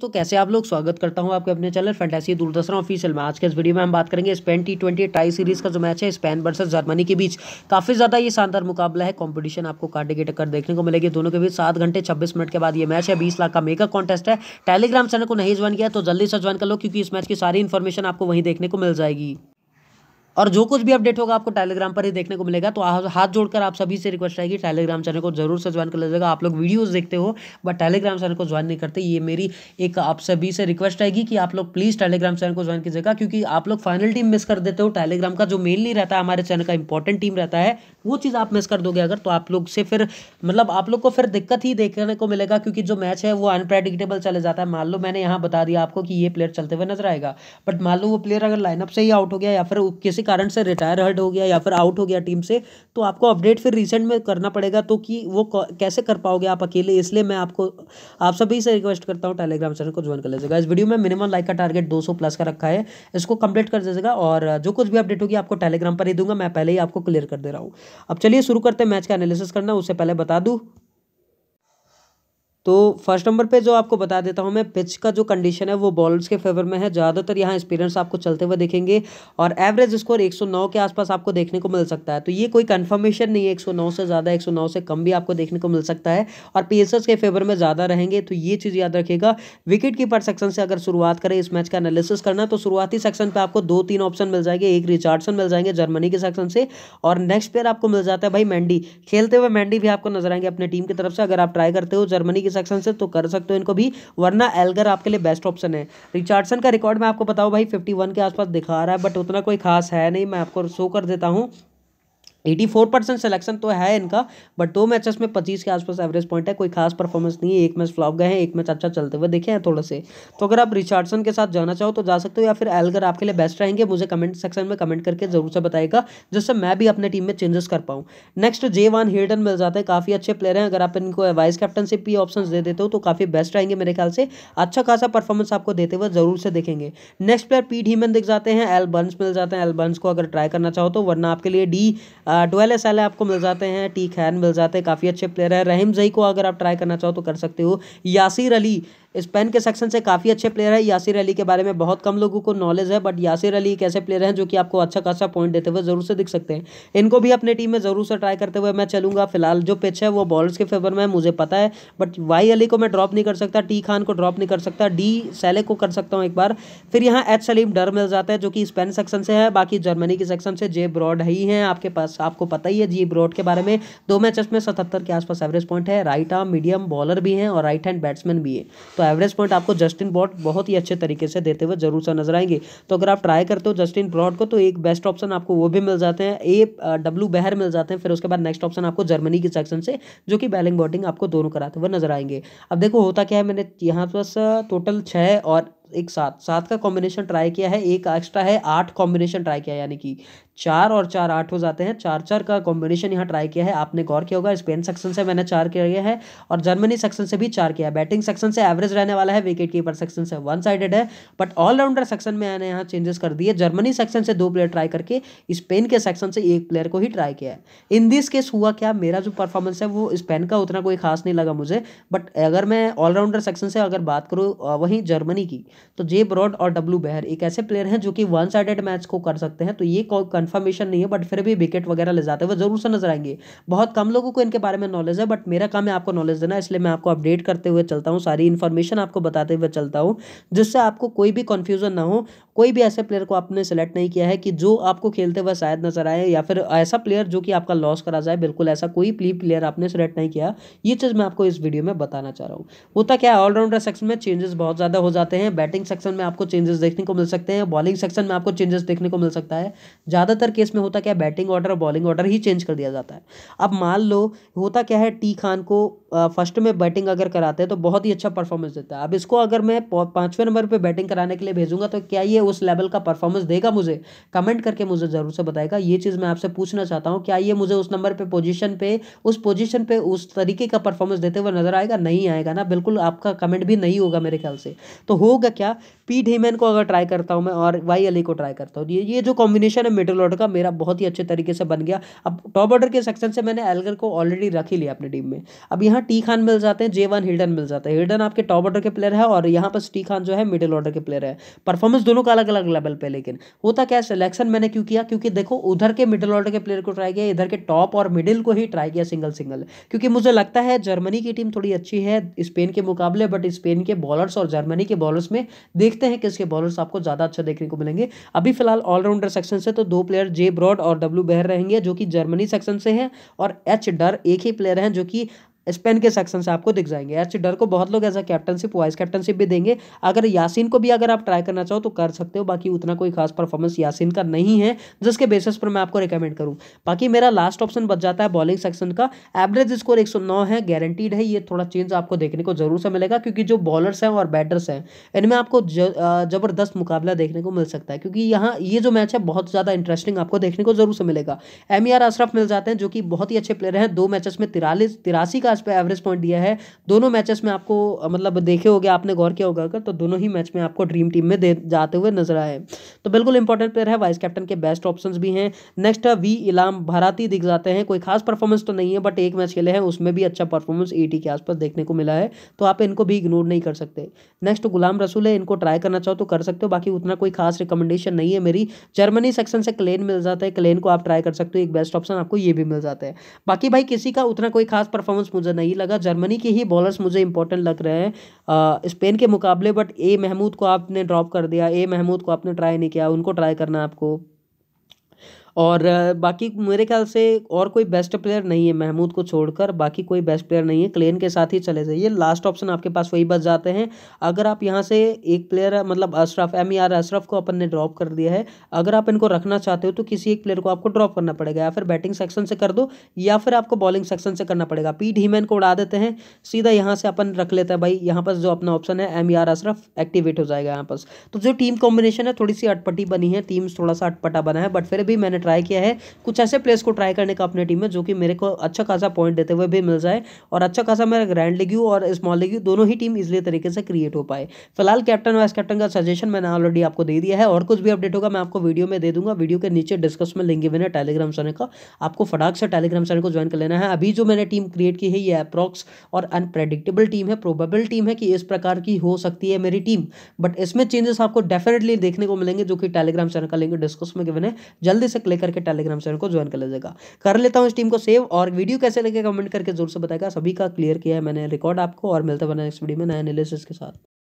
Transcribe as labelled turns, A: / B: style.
A: दोस्तों कैसे आप लोग स्वागत करता हूं आपके अपने चैनल फैंटेसी दूरदर्शन ऑफिशियल में आज के इस वीडियो में हम बात करेंगे Spain T twenty tri series का जो मैच है स्पेन वर्सेस जर्मनी के बीच काफी ज्यादा ये शानदार मुकाबला है कंपटीशन आपको कांटे की टक्कर देखने को मिलेगी दोनों के बीच सात घंटे छब्बीस मिनट के बाद यह मैच है बीस लाख का मेगा कॉन्टेस्ट है टेलीग्राम चैनल को नहीं ज्वाइन किया तो जल्दी से ज्वाइन कर लो क्योंकि इस मैच की सारी इन्फॉर्मेशन आपको वहीं देखने को मिल जाएगी और जो कुछ भी अपडेट होगा आपको टेलीग्राम पर ही देखने को मिलेगा तो हाथ जोड़कर आप सभी से रिक्वेस्ट रहेगी टेलीग्राम चैनल को जरूर से ज्वाइन कर लीजिएगा आप लोग वीडियोस देखते हो बट टेलीग्राम चैनल को ज्वाइन नहीं करते ये मेरी एक आप सभी से रिक्वेस्ट रहेगी कि आप लोग प्लीज़ टेलीग्राम चैनल को ज्वाइन कीजिएगा क्योंकि आप लोग फाइनल टीम मिस कर देते हो टेलीग्राम का जो नहीं रहता है हमारे चैनल का इंपॉर्टेंट टीम रहता है वो चीज़ आप मिस कर दोगे अगर तो आप लोग से फिर मतलब आप लोग को फिर दिक्कत ही देखने को मिलेगा क्योंकि जो मैच है वो अनप्रेडिक्टेबल चले जाता है मान लो मैंने यहाँ बता दिया आपको कि ये प्लेयर चलते हुए नजर आएगा बट मान लो वो प्लेयर अगर लाइनअप से ही आउट हो गया या फिर किसी किसी कारण से रिटायर हर्ट हो गया या फिर आउट हो गया टीम से तो आपको अपडेट फिर रिसेंट में करना पड़ेगा तो कि वो कैसे कर पाओगे आप अकेले इसलिए मैं आपको आप सभी से रिक्वेस्ट करता हूँ टेलीग्राम चैनल को ज्वाइन कर लीजिएगा इस वीडियो में मिनिमम लाइक का टारगेट दो प्लस का रखा है इसको कंप्लीट कर दीजिएगा और जो कुछ भी अपडेट होगी आपको टेलीग्राम पर ही दूंगा मैं पहले ही आपको क्लियर कर दे रहा हूँ अब चलिए शुरू करते हैं मैच का एनालिसिस करना उससे पहले बता दूँ तो फर्स्ट नंबर पे जो आपको बता देता हूँ मैं पिच का जो कंडीशन है वो बॉलर्स के फेवर में है ज़्यादातर यहाँ एक्सपीरियंस आपको चलते हुए देखेंगे और एवरेज स्कोर 109 के आसपास आपको देखने को मिल सकता है तो ये कोई कंफर्मेशन नहीं है 109 से ज़्यादा 109 से कम भी आपको देखने को मिल सकता है और पी के फेवर में ज़्यादा रहेंगे तो ये चीज़ याद रखेगा विकेट कीपर सेक्शन से अगर शुरुआत करें इस मैच का एनालिसिस करना तो शुरुआती सेक्शन पर आपको दो तीन ऑप्शन मिल जाएंगे एक रिचार्डसन मिल जाएंगे जर्मनी के सेक्शन से और नेक्स्ट प्लेयर आपको मिल जाता है भाई मैंडी खेलते हुए मैंडी भी आपको नजर आएंगे अपने टीम की तरफ से अगर आप ट्राई करते हो जर्मनी की सेक्शन से तो कर सकते हो इनको भी वरना एल्गर आपके लिए बेस्ट ऑप्शन है रिचार्डसन का रिकॉर्ड मैं आपको बताऊँ भाई फिफ्टी के आसपास दिखा रहा है बट उतना कोई खास है नहीं मैं आपको शो कर देता हूँ एटी फोर परसेंट सिलेक्शन तो है इनका बट दो मैचेस में पच्चीस के आसपास एवरेज पॉइंट है कोई खास परफॉर्मेंस नहीं है एक मैच फ्लॉप गए हैं एक मैच अच्छा चलते हुए देखे हैं थोड़े से तो अगर आप रिचार्डसन के साथ जाना चाहो तो जा सकते हो या फिर एलगर आपके लिए बेस्ट रहेंगे मुझे कमेंट सेक्शन में कमेंट करके जरूर से बताएगा जिससे मैं भी अपने टीम में चेंजेस कर पाऊँ नेक्स्ट जे वन हेडन मिल जाते हैं काफ़ी अच्छे प्लेयर हैं अगर आप इनको वाइस कैप्टनशिप भी ऑप्शन दे देते हो तो काफ़ी बेस्ट रहेंगे मेरे ख्याल से अच्छा खासा परफॉर्मेंस आपको देते हुए जरूर से देखेंगे नेक्स्ट प्लेयर पी ढीमन दिख जाते हैं एल बंस मिल जाते हैं एल बंस को अगर ट्राई करना चाहो तो वरना आपके लिए डी डोएल एस आपको मिल जाते हैं टी खैन मिल जाते हैं काफ़ी अच्छे प्लेयर हैं रहीम जई को अगर आप ट्राई करना चाहो तो कर सकते हो यासिर अली स्पेन के सेक्शन से काफ़ी अच्छे प्लेयर है यासिर अली के बारे में बहुत कम लोगों को नॉलेज है बट यासिर अली एक ऐसे प्लेयर हैं जो कि आपको अच्छा खासा पॉइंट देते हुए जरूर से दिख सकते हैं इनको भी अपने टीम में ज़रूर से ट्राई करते हुए मैं चलूँगा फिलहाल जो पिच है वो बॉलर्स के फेवर में मुझे पता है बट वाई अली को मैं ड्रॉप नहीं कर सकता टी खान को ड्रॉप नहीं कर सकता डी सैले को कर सकता हूँ एक बार फिर यहाँ एच सलीम डर मिल जाता है जो कि स्पेन सेक्शन से है बाकी जर्मनी के सेक्शन से जे ब्रॉड ही हैं आपके पास आपको पता ही है जी ब्रॉड के बारे में दो मैचेस में सतहत्तर के आसपास एवरेज पॉइंट है राइट आर्म मीडियम बॉलर भी हैं और राइट हैंड बैट्समैन भी है तो एवरेज पॉइंट आपको जस्टिन ब्रॉड बहुत ही अच्छे तरीके से देते हुए जरूर से नजर आएंगे तो अगर आप ट्राई करते हो जस्टिन ब्रॉड को तो एक बेस्ट ऑप्शन आपको वो भी मिल जाते हैं ए डब्ल्यू बहर मिल जाते हैं फिर उसके बाद नेक्स्ट ऑप्शन आपको जर्मनी की सेक्शन से जो कि बैलिंग बॉटिंग आपको दोनों कराते हुए नजर आएंगे अब देखो होता क्या है मैंने यहाँ बस टोटल छः और एक साथ सात का कॉम्बिनेशन ट्राई किया है एक एक्स्ट्रा है आठ कॉम्बिनेशन ट्राई किया यानी कि चार और चार आठ हो जाते हैं चार चार का कॉम्बिनेशन यहाँ ट्राई किया है आपने गौर किया होगा स्पेन सेक्शन से मैंने चार किया है और जर्मनी सेक्शन से भी चार किया है बैटिंग सेक्शन से एवरेज रहने वाला है विकेट कीपर सेक्शन से वन साइडेड है बट ऑलराउंडर सेक्शन में मैंने यहाँ चेंजेस कर दिए जर्मनी सेक्शन से दो प्लेयर ट्राई करके स्पेन के सेक्शन से एक प्लेयर को ही ट्राई किया है इन दिस केस हुआ क्या मेरा जो परफॉर्मेंस है वो स्पेन का उतना कोई खास नहीं लगा मुझे बट अगर मैं ऑलराउंडर सेक्शन से अगर बात करूँ वहीं जर्मनी की तो जे ब्रॉड और डब्ल्यू बहर एक ऐसे प्लेयर हैं जो कि वन साइडेड मैच को कर सकते हैं तो ये कंफर्मेशन नहीं है बट फिर भी विकेट वगैरह ले जाते हुए जरूर से नजर आएंगे बहुत कम लोगों को इनके बारे में नॉलेज है बट मेरा काम है आपको नॉलेज देना इसलिए मैं आपको अपडेट करते हुए चलता हूँ सारी इन्फॉर्मेशन आपको बताते हुए चलता हूँ जिससे आपको कोई भी कन्फ्यूजन ना हो कोई भी ऐसे प्लेयर को आपने सेलेक्ट नहीं किया है कि जो आपको खेलते हुए शायद नजर आए या फिर ऐसा प्लेयर जो कि आपका लॉस करा जाए बिल्कुल ऐसा कोई प्ली प्लेयर आपने सेलेक्ट नहीं किया ये चीज़ मैं आपको इस वीडियो में बताना चाह रहा हूँ होता क्या है ऑलराउंडर सेक्शन में चेंजेस बहुत ज़्यादा हो जाते हैं बैटिंग सेक्शन में आपको चेंजेस देखने को मिल सकते हैं बॉलिंग सेक्शन में आपको चेंजेस देखने को मिल सकता है ज़्यादा ज़्यादातर केस में होता क्या है बैटिंग ऑर्डर और बॉलिंग ऑर्डर ही चेंज कर दिया जाता है अब मान लो होता क्या है टी खान को फर्स्ट में बैटिंग अगर कराते हैं तो बहुत ही अच्छा परफॉर्मेंस देता है अब इसको अगर मैं पाँचवें नंबर पर बैटिंग कराने के लिए भेजूंगा तो क्या ये उस लेवल का परफॉर्मेंस देगा मुझे कमेंट करके मुझे ज़रूर से बताएगा ये चीज़ मैं आपसे पूछना चाहता हूँ क्या ये मुझे उस नंबर पर पोजिशन पर उस पोजिशन पर उस तरीके का परफॉर्मेंस देते हुए नजर आएगा नहीं आएगा ना बिल्कुल आपका कमेंट भी नहीं होगा मेरे ख्याल से तो होगा क्या पी ढेमैन को अगर ट्राई करता हूँ मैं और वाई अली को ट्राई करता हूँ ये ये जो कॉम्बिनेशन है मिडिल सेक्शनल का मेरा बहुत ही अच्छे तरीके से बन गया अब टॉप ऑर्डर के सेक्शन से मैंने एलगर को ऑलरेडी रख ही लिया अपनी टीम में अब यहाँ टी खान मिल जाते हैं जे वन हिल्डन मिल जाता है हिल्डन आपके टॉप ऑर्डर के प्लेयर है और यहाँ पर टी खान जो है मिडिल ऑर्डर के प्लेयर है परफॉर्मेंस दोनों का अलग अलग लेवल पर लेकिन होता क्या सिलेक्शन मैंने क्यों किया क्योंकि देखो उधर के मिडिल ऑर्डर के प्लेयर को ट्राई किया इधर के टॉप और मिडिल को ही ट्राई किया सिंगल सिंगल क्योंकि मुझे लगता है जर्मनी की टीम थोड़ी अच्छी है स्पेन के मुकाबले बट स्पेन के बॉलर्स और जर्मनी के बॉलर्स में देखते हैं किसके बॉलर्स आपको ज़्यादा अच्छा देखने को मिलेंगे अभी फिलहाल ऑलराउंडर सेक्शन से तो दो प्लेयर जे ब्रॉड और डब्ल्यू बेहर रहेंगे जो कि जर्मनी सेक्शन से हैं और एच डर एक ही प्लेयर हैं जो कि स्पेन के सेक्शन से आपको दिख जाएंगे एच डर को बहुत लोग as a captainship vice captainship भी देंगे अगर यासिन को भी अगर आप ट्राई करना चाहो तो कर सकते हो बाकी उतना कोई खास परफॉर्मेंस यासिन का नहीं है जिसके बेसिस पर मैं आपको रिकमेंड करूँ बाकी मेरा लास्ट ऑप्शन बच जाता है बॉलिंग सेक्शन का एवरेज स्कोर एक है गारंटीड है ये थोड़ा चेंज आपको देखने को जरूर से मिलेगा क्योंकि जो बॉलर्स हैं और बैटर्स हैं इनमें आपको जबरदस्त मुकाबला देखने को मिल सकता है क्योंकि यहाँ ये जो मैच है बहुत ज़्यादा इंटरेस्टिंग आपको देखने को जरूर से मिलेगा एम अशरफ e मिल जाते हैं जो कि बहुत ही अच्छे प्लेयर हैं दो मैचेस में तिरालीस तिरासी का पचास पे एवरेज पॉइंट दिया है दोनों मैचेस में आपको मतलब देखे हो आपने गौर किया होगा अगर तो दोनों ही मैच में आपको ड्रीम टीम में दे जाते हुए नजर आए तो बिल्कुल इंपॉर्टेंट प्लेयर है वाइस कैप्टन के बेस्ट ऑप्शन भी हैं नेक्स्ट है वी इलाम भारती दिख जाते हैं कोई खास परफॉर्मेंस तो नहीं है बट एक मैच खेले हैं उसमें भी अच्छा परफॉर्मेंस ए के आसपास देखने को मिला है तो आप इनको भी इग्नोर नहीं कर सकते नेक्स्ट गुलाम रसूल है इनको ट्राई करना चाहो तो कर सकते हो बाकी उतना कोई खास रिकमेंडेशन नहीं है मेरी जर्मनी सेक्शन से क्लेन मिल जाता है क्लेन को आप ट्राई कर सकते हो एक बेस्ट ऑप्शन आपको ये भी मिल जाता है बाकी भाई किसी का उतना कोई खास परफॉर्मेंस मुझे नहीं लगा जर्मनी के ही बॉलर्स मुझे इंपॉर्टेंट लग रहे हैं स्पेन के मुकाबले बट ए महमूद को आपने ड्रॉप कर दिया ए महमूद को आपने ट्राई नहीं किया उनको ट्राई करना आपको और बाकी मेरे ख्याल से और कोई बेस्ट प्लेयर नहीं है महमूद को छोड़कर बाकी कोई बेस्ट प्लेयर नहीं है क्लेन के साथ ही चले जाइए लास्ट ऑप्शन आपके पास वही बच जाते हैं अगर आप यहाँ से एक प्लेयर मतलब अशरफ एम आर अशरफ को अपन ने ड्रॉप कर दिया है अगर आप इनको रखना चाहते हो तो किसी एक प्लेयर को आपको ड्रॉप करना पड़ेगा या फिर बैटिंग सेक्शन से कर दो या फिर आपको बॉलिंग सेक्शन से करना पड़ेगा पी ढीमैन को उड़ा देते हैं सीधा यहाँ से अपन रख लेते हैं भाई यहाँ पर जो अपना ऑप्शन है एम अशरफ एक्टिवेट हो जाएगा यहाँ पास तो जो टीम कॉम्बिनेशन है थोड़ी सी अटपटी बनी है टीम थोड़ा सा अटपटा बना है बट फिर भी मैंने ट्राई किया है कुछ ऐसे प्लेयर्स को ट्राई करने का अपने टीम में जो कि मेरे को अच्छा खासा पॉइंट देते हुए भी मिल जाए और अच्छा खासा मेरा ग्रैंड लेग्यू और स्मॉल लेग्यू दोनों ही टीम इजली तरीके से क्रिएट हो पाए फिलहाल कैप्टन वाइस कैप्टन का सजेशन मैंने ऑलरेडी आपको दे दिया है और कुछ भी अपडेट होगा मैं आपको वीडियो में दे दूंगा वीडियो के नीचे डिस्कस में लेंगे मैंने टेलीग्राम चैनल का आपको फटाक से टेलीग्राम चैनल को ज्वाइन कर लेना है अभी जो मैंने टीम क्रिएट की है ये अप्रॉक्स और अनप्रेडिक्टेबल टीम है प्रोबेबल टीम है कि इस प्रकार की हो सकती है मेरी टीम बट इसमें चेंजेस आपको डेफिनेटली देखने को मिलेंगे जो कि टेलीग्राम चैनल का लेंगे डिस्कस में जल्दी से क्लिक करके टेलीग्राम चैनल को ज्वाइन कर लीजिएगा कर लेता हूँ इस टीम को सेव और वीडियो कैसे लगे कमेंट करके जरूर से बताएगा सभी का क्लियर किया है मैंने रिकॉर्ड आपको और मिलता है नेक्स्ट वीडियो में नया एनालिसिस के साथ